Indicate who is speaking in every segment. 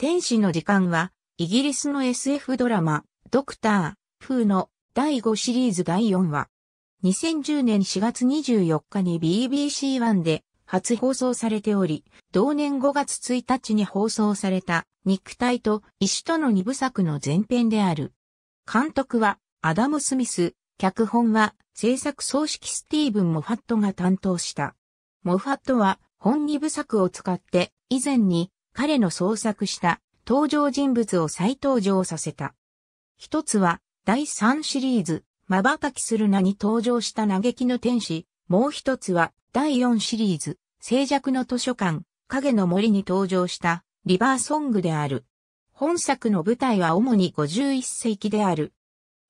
Speaker 1: 天使の時間は、イギリスの SF ドラマ、ドクター、風の第5シリーズ第4話。2010年4月24日に BBC1 で初放送されており、同年5月1日に放送された肉体と石との二部作の前編である。監督はアダム・スミス、脚本は制作総指揮スティーブン・モファットが担当した。モファットは本二部作を使って以前に彼の創作した登場人物を再登場させた。一つは、第3シリーズ、瞬きする名に登場した嘆きの天使、もう一つは、第4シリーズ、静寂の図書館、影の森に登場した、リバーソングである。本作の舞台は主に51世紀である。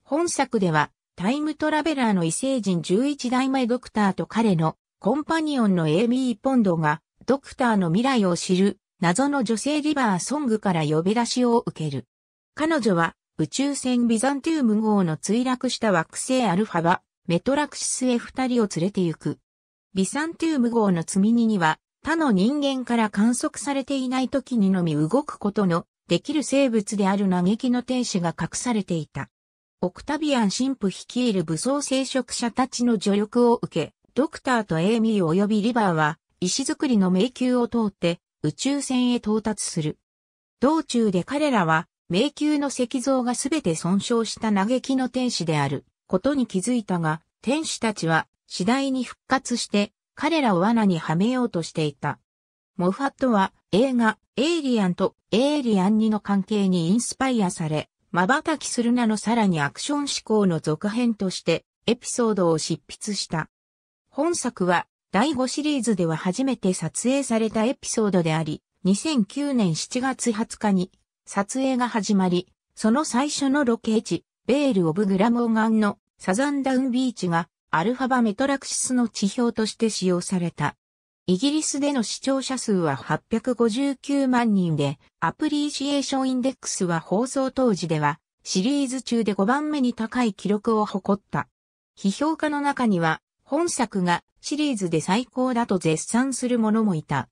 Speaker 1: 本作では、タイムトラベラーの異星人11代前ドクターと彼のコンパニオンのエイミー・ポンドが、ドクターの未来を知る謎の女性リバーソングから呼び出しを受ける。彼女は宇宙船ビザンティウム号の墜落した惑星アルファはメトラクシスへ二人を連れて行く。ビザンティウム号の積み荷には他の人間から観測されていない時にのみ動くことのできる生物である嘆きの天使が隠されていた。オクタビアン神父率いる武装聖職者たちの助力を受け、ドクターとエイミー及びリバーは石造りの迷宮を通って宇宙船へ到達する。道中で彼らは迷宮の石像がすべて損傷した嘆きの天使であることに気づいたが、天使たちは次第に復活して彼らを罠にはめようとしていた。モファットは映画エイリアンとエイリアン2の関係にインスパイアされ、瞬きするなのさらにアクション思考の続編としてエピソードを執筆した。本作は第5シリーズでは初めて撮影されたエピソードであり、2009年7月20日に撮影が始まり、その最初のロケ地、ベール・オブ・グラモーガンのサザンダウンビーチがアルファバメトラクシスの地表として使用された。イギリスでの視聴者数は859万人で、アプリシエーションインデックスは放送当時ではシリーズ中で5番目に高い記録を誇った。批評家の中には本作がシリーズで最高だと絶賛する者もいた。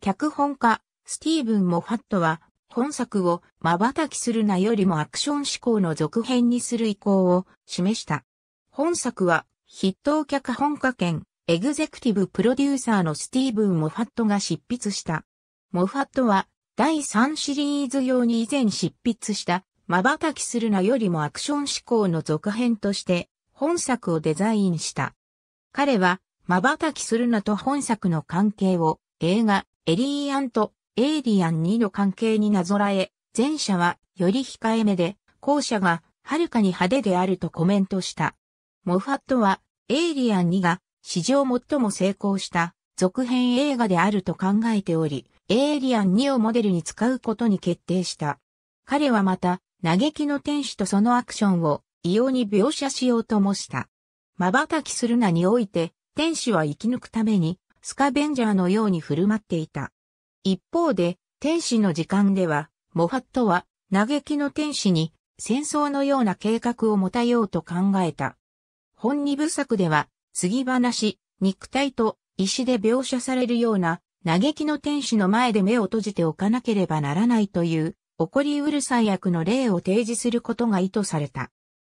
Speaker 1: 脚本家、スティーブン・モファットは、本作を瞬きするなよりもアクション志向の続編にする意向を示した。本作は、筆頭脚本家兼、エグゼクティブプロデューサーのスティーブン・モファットが執筆した。モファットは、第3シリーズ用に以前執筆した、瞬きするなよりもアクション志向の続編として、本作をデザインした。彼は、瞬きするなと本作の関係を映画エリーアンとエイリアン2の関係になぞらえ、前者はより控えめで、後者がはるかに派手であるとコメントした。モファットはエイリアン2が史上最も成功した続編映画であると考えており、エイリアン2をモデルに使うことに決定した。彼はまた、嘆きの天使とそのアクションを異様に描写しようともした。瞬きするなにおいて、天使は生き抜くために、スカベンジャーのように振る舞っていた。一方で、天使の時間では、モハットは、嘆きの天使に、戦争のような計画を持たようと考えた。本二部作では、杉話、肉体と石で描写されるような、嘆きの天使の前で目を閉じておかなければならないという、起こりうるさい役の例を提示することが意図された。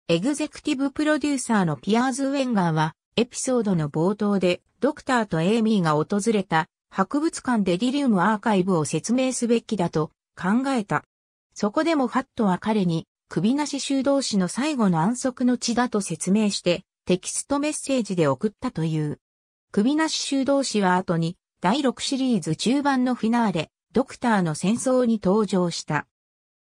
Speaker 1: エグゼクティブプロデューサーのピアーズ・ウェンガーは、エピソードの冒頭で、ドクターとエイミーが訪れた博物館でィリウムアーカイブを説明すべきだと考えた。そこでもファットは彼に首なし修道士の最後の安息の地だと説明してテキストメッセージで送ったという。首なし修道士は後に第6シリーズ中盤のフィナーレ、ドクターの戦争に登場した。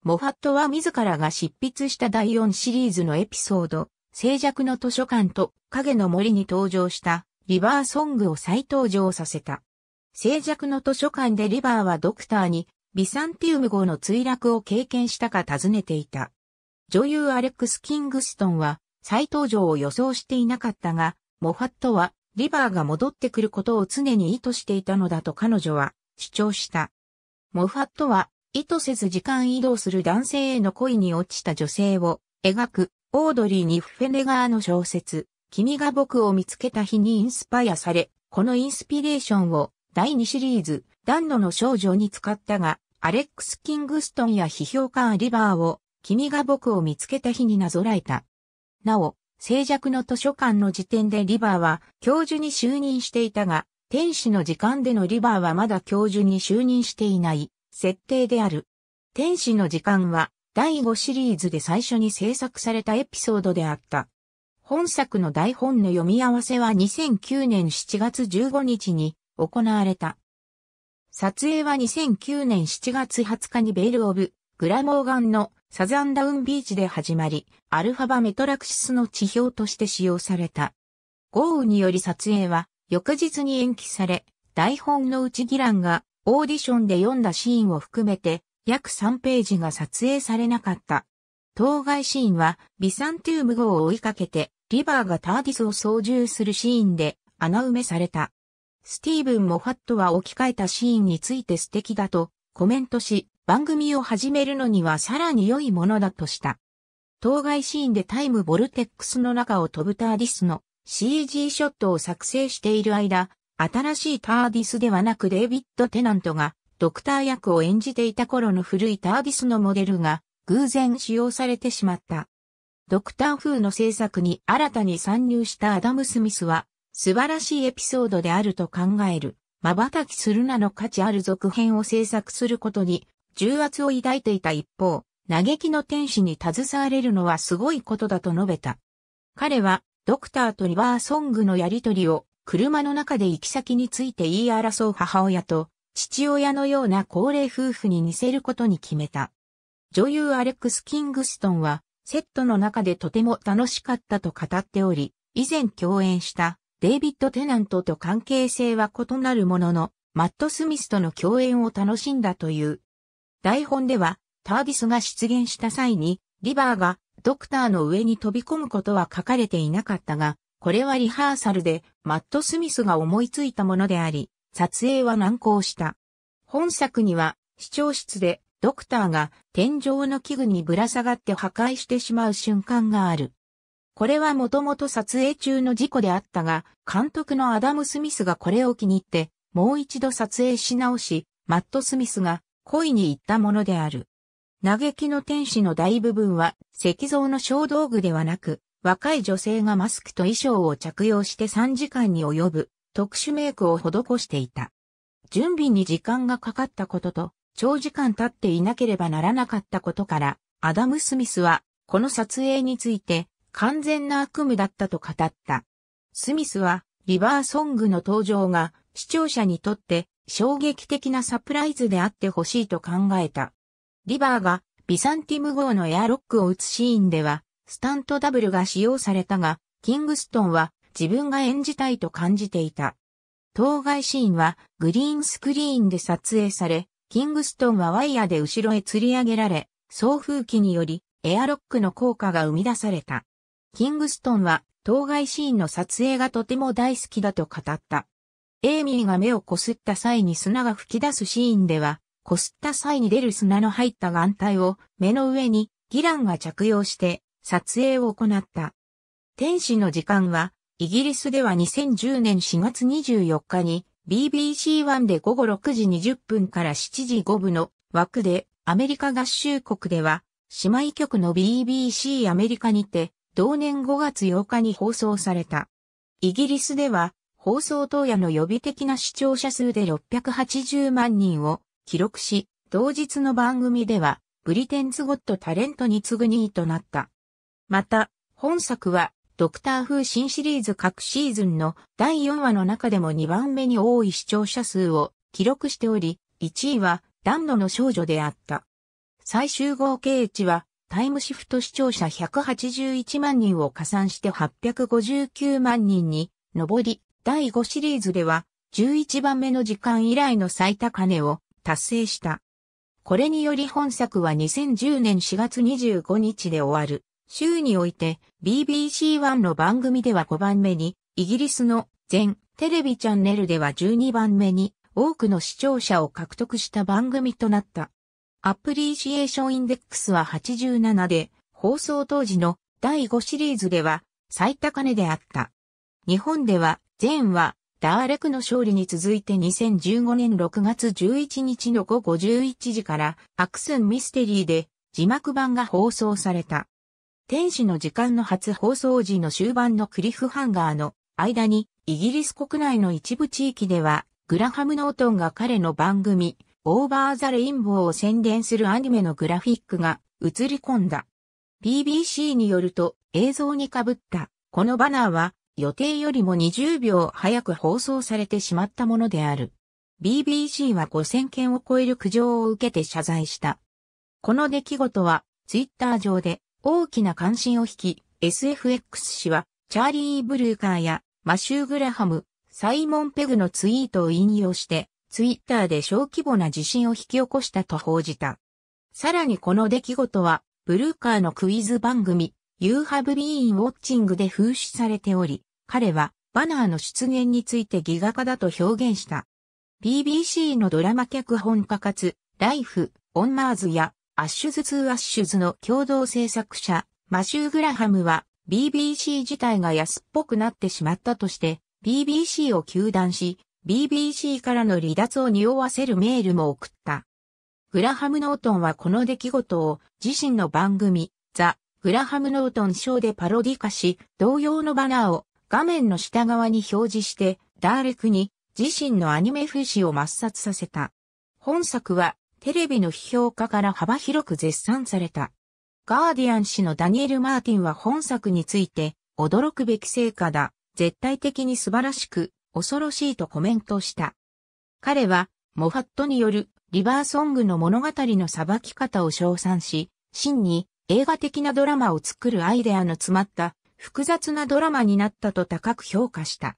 Speaker 1: モファットは自らが執筆した第4シリーズのエピソード、静寂の図書館と影の森に登場したリバーソングを再登場させた。静寂の図書館でリバーはドクターにビサンティウム号の墜落を経験したか尋ねていた。女優アレックス・キングストンは再登場を予想していなかったが、モファットはリバーが戻ってくることを常に意図していたのだと彼女は主張した。モファットは意図せず時間移動する男性への恋に落ちた女性を描くオードリー・ニッフェネガーの小説、君が僕を見つけた日にインスパイアされ、このインスピレーションを第2シリーズ、暖炉の少女に使ったが、アレックス・キングストンや批評家アリバーを、君が僕を見つけた日になぞらえた。なお、静寂の図書館の時点でリバーは教授に就任していたが、天使の時間でのリバーはまだ教授に就任していない設定である。天使の時間は第5シリーズで最初に制作されたエピソードであった。本作の台本の読み合わせは2009年7月15日に行われた。撮影は2009年7月20日にベール・オブ・グラモーガンのサザンダウンビーチで始まり、アルファバメトラクシスの地表として使用された。豪雨により撮影は翌日に延期され、台本のうちギランがオーディションで読んだシーンを含めて約3ページが撮影されなかった。当該シーンはビサンティウム号を追いかけてリバーがターディスを操縦するシーンで穴埋めされた。スティーブン・モファットは置き換えたシーンについて素敵だとコメントし、番組を始めるのにはさらに良いものだとした。当該シーンでタイムボルテックスの中を飛ぶターディスの CG ショットを作成している間、新しいターディスではなくデイビッド・テナントがドクター役を演じていた頃の古いターディスのモデルが偶然使用されてしまった。ドクター風の制作に新たに参入したアダム・スミスは素晴らしいエピソードであると考える。瞬きするなの価値ある続編を制作することに重圧を抱いていた一方、嘆きの天使に携われるのはすごいことだと述べた。彼は、ドクターとリバーソングのやりとりを、車の中で行き先について言い争う母親と、父親のような高齢夫婦に似せることに決めた。女優アレックス・キングストンは、セットの中でとても楽しかったと語っており、以前共演したデイビッド・テナントと関係性は異なるものの、マット・スミスとの共演を楽しんだという。台本では、タービスが出現した際に、リバーがドクターの上に飛び込むことは書かれていなかったが、これはリハーサルでマット・スミスが思いついたものであり、撮影は難航した。本作には、視聴室で、ドクターが天井の器具にぶら下がって破壊してしまう瞬間がある。これはもともと撮影中の事故であったが、監督のアダム・スミスがこれを気に入って、もう一度撮影し直し、マット・スミスが恋に行ったものである。嘆きの天使の大部分は石像の小道具ではなく、若い女性がマスクと衣装を着用して3時間に及ぶ特殊メイクを施していた。準備に時間がかかったことと、長時間経っていなければならなかったことから、アダム・スミスは、この撮影について、完全な悪夢だったと語った。スミスは、リバーソングの登場が、視聴者にとって、衝撃的なサプライズであってほしいと考えた。リバーが、ビサンティム号のエアロックを打つシーンでは、スタントダブルが使用されたが、キングストンは、自分が演じたいと感じていた。当該シーンはグリーンスクリーンで撮影され、キングストンはワイヤーで後ろへ吊り上げられ、送風機によりエアロックの効果が生み出された。キングストンは当該シーンの撮影がとても大好きだと語った。エイミーが目をこすった際に砂が噴き出すシーンでは、こすった際に出る砂の入った眼帯を目の上にギランが着用して撮影を行った。天使の時間はイギリスでは2010年4月24日に BBC1 で午後6時20分から7時5分の枠でアメリカ合衆国では姉妹局の BBC アメリカにて同年5月8日に放送された。イギリスでは放送当夜の予備的な視聴者数で680万人を記録し、同日の番組ではブリテンズ・ゴット・タレントに次ぐ2位となった。また、本作はドクター風新シリーズ各シーズンの第4話の中でも2番目に多い視聴者数を記録しており、1位はダンノの少女であった。最終合計値はタイムシフト視聴者181万人を加算して859万人に上り、第5シリーズでは11番目の時間以来の最高値を達成した。これにより本作は2010年4月25日で終わる。州において BBC1 の番組では5番目に、イギリスの全テレビチャンネルでは12番目に多くの視聴者を獲得した番組となった。アプリシエーションインデックスは87で、放送当時の第5シリーズでは最高値であった。日本では、全は、ダーレクの勝利に続いて2015年6月11日の午後11時から、アクスンミステリーで字幕版が放送された。天使の時間の初放送時の終盤のクリフハンガーの間に、イギリス国内の一部地域では、グラハム・ノートンが彼の番組、オーバー・ザ・レインボーを宣伝するアニメのグラフィックが映り込んだ。BBC によると、映像にかぶった、このバナーは、予定よりも20秒早く放送されてしまったものである。BBC は5000件を超える苦情を受けて謝罪した。この出来事は、ツイッター上で大きな関心を引き、SFX 氏は、チャーリー・ブルーカーや、マシュー・グラハム、サイモン・ペグのツイートを引用して、ツイッターで小規模な地震を引き起こしたと報じた。さらにこの出来事は、ブルーカーのクイズ番組、You Have Been Watching で風刺されており、彼はバナーの出現についてギガ化だと表現した。BBC のドラマ脚本家かつ、ライフ、オンマーズやアッシュズ・ツー・アッシュズの共同制作者、マシュー・グラハムは、BBC 自体が安っぽくなってしまったとして、BBC を休断し、BBC からの離脱を匂わせるメールも送った。グラハム・ノートンはこの出来事を自身の番組、ザ・グラハム・ノートンショーでパロディ化し、同様のバナーを画面の下側に表示して、ダーレクに自身のアニメ風刺を抹殺させた。本作はテレビの批評家から幅広く絶賛された。ガーディアン氏のダニエル・マーティンは本作について、驚くべき成果だ、絶対的に素晴らしく、恐ろしいとコメントした。彼は、モファットによるリバーソングの物語の裁き方を称賛し、真に映画的なドラマを作るアイデアの詰まった複雑なドラマになったと高く評価した。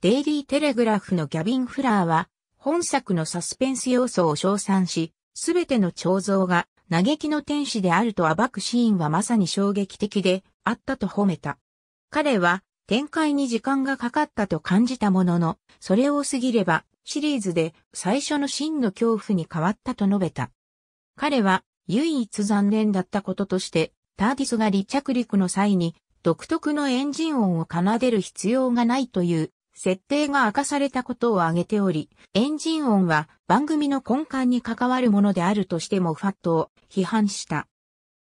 Speaker 1: デイリーテレグラフのギャビン・フラーは、本作のサスペンス要素を称賛し、すべての彫像が嘆きの天使であると暴くシーンはまさに衝撃的であったと褒めた。彼は展開に時間がかかったと感じたものの、それを過ぎればシリーズで最初の真の恐怖に変わったと述べた。彼は唯一残念だったこととして、ターディスが離着陸の際に独特のエンジン音を奏でる必要がないという設定が明かされたことを挙げており、エンジン音は番組の根幹に関わるものであるとしてもファットを批判した。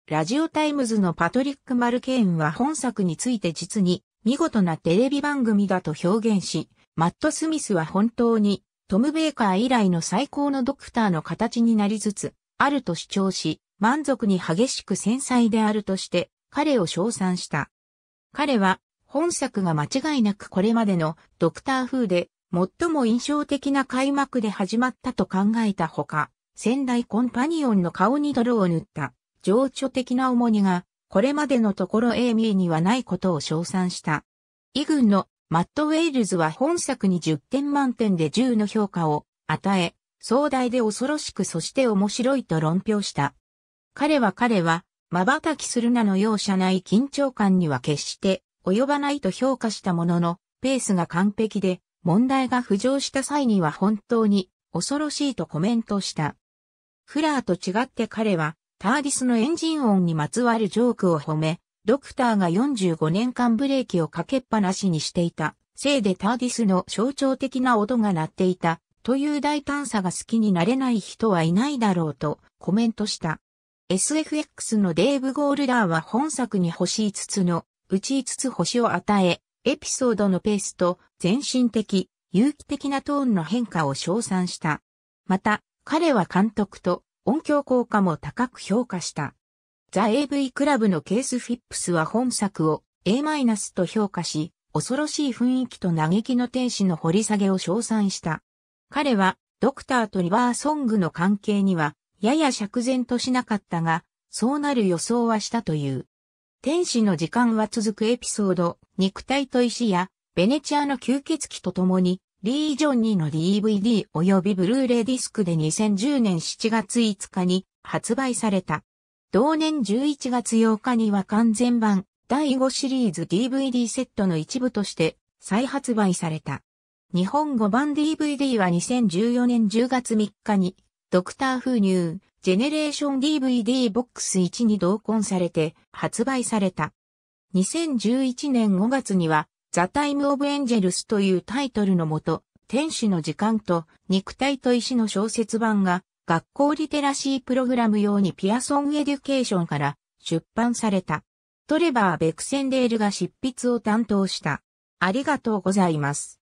Speaker 1: ラジオタイムズのパトリック・マルケーンは本作について実に見事なテレビ番組だと表現し、マット・スミスは本当にトム・ベーカー以来の最高のドクターの形になりつつ、あると主張し、満足に激しく繊細であるとして、彼を称賛した。彼は本作が間違いなくこれまでのドクター風で最も印象的な開幕で始まったと考えたほか、仙台コンパニオンの顔に泥を塗った情緒的な重荷がこれまでのところエイミーにはないことを称賛した。イ軍のマット・ウェイルズは本作に10点満点で10の評価を与え、壮大で恐ろしくそして面白いと論評した。彼は彼は、瞬きするなの容赦ない緊張感には決して及ばないと評価したものの、ペースが完璧で、問題が浮上した際には本当に恐ろしいとコメントした。フラーと違って彼は、ターディスのエンジン音にまつわるジョークを褒め、ドクターが45年間ブレーキをかけっぱなしにしていた、せいでターディスの象徴的な音が鳴っていた、という大胆さが好きになれない人はいないだろうとコメントした。SFX のデーブ・ゴールダーは本作に欲しいつつの打ち5つ星を与え、エピソードのペースと全身的、有機的なトーンの変化を称賛した。また、彼は監督と音響効果も高く評価した。ザ・ AV クラブのケース・フィップスは本作を A- マイナスと評価し、恐ろしい雰囲気と嘆きの天使の掘り下げを称賛した。彼は、ドクターとリバーソングの関係には、やや釈然としなかったが、そうなる予想はしたという。天使の時間は続くエピソード、肉体と石や、ベネチアの吸血鬼と共に、リージョン2の DVD 及びブルーレイディスクで2010年7月5日に発売された。同年11月8日には完全版第5シリーズ DVD セットの一部として再発売された。日本語版 DVD は2014年10月3日にドクター風入ジェネレーション DVD ボックス1に同梱されて発売された。2011年5月には、ザ・タイム・オブ・エンジェルスというタイトルのもと、天使の時間と肉体と石の小説版が学校リテラシープログラム用にピアソン・エデュケーションから出版された。トレバー・ベクセンデールが執筆を担当した。ありがとうございます。